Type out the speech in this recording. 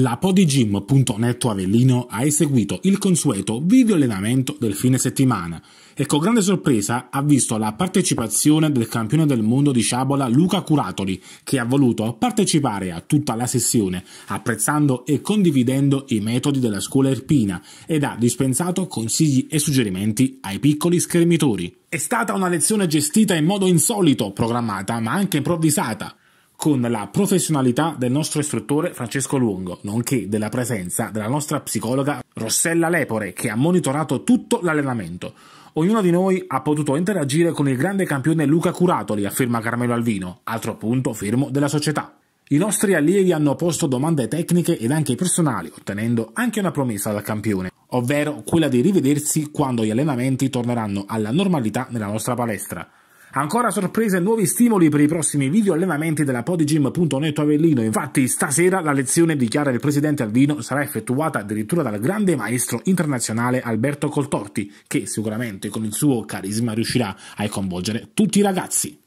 La Podigym.net Avellino ha eseguito il consueto video allenamento del fine settimana e con grande sorpresa ha visto la partecipazione del campione del mondo di sciabola Luca Curatoli che ha voluto partecipare a tutta la sessione apprezzando e condividendo i metodi della scuola irpina ed ha dispensato consigli e suggerimenti ai piccoli schermitori. È stata una lezione gestita in modo insolito, programmata ma anche improvvisata, con la professionalità del nostro istruttore Francesco Luongo, nonché della presenza della nostra psicologa Rossella Lepore, che ha monitorato tutto l'allenamento. Ognuno di noi ha potuto interagire con il grande campione Luca Curatoli, afferma Carmelo Alvino, altro punto fermo della società. I nostri allievi hanno posto domande tecniche ed anche personali, ottenendo anche una promessa dal campione, ovvero quella di rivedersi quando gli allenamenti torneranno alla normalità nella nostra palestra. Ancora sorprese e nuovi stimoli per i prossimi video allenamenti della Podigym.net Avellino. Infatti, stasera la lezione, dichiara il presidente Alvino sarà effettuata addirittura dal grande maestro internazionale Alberto Coltorti, che sicuramente con il suo carisma riuscirà a coinvolgere tutti i ragazzi.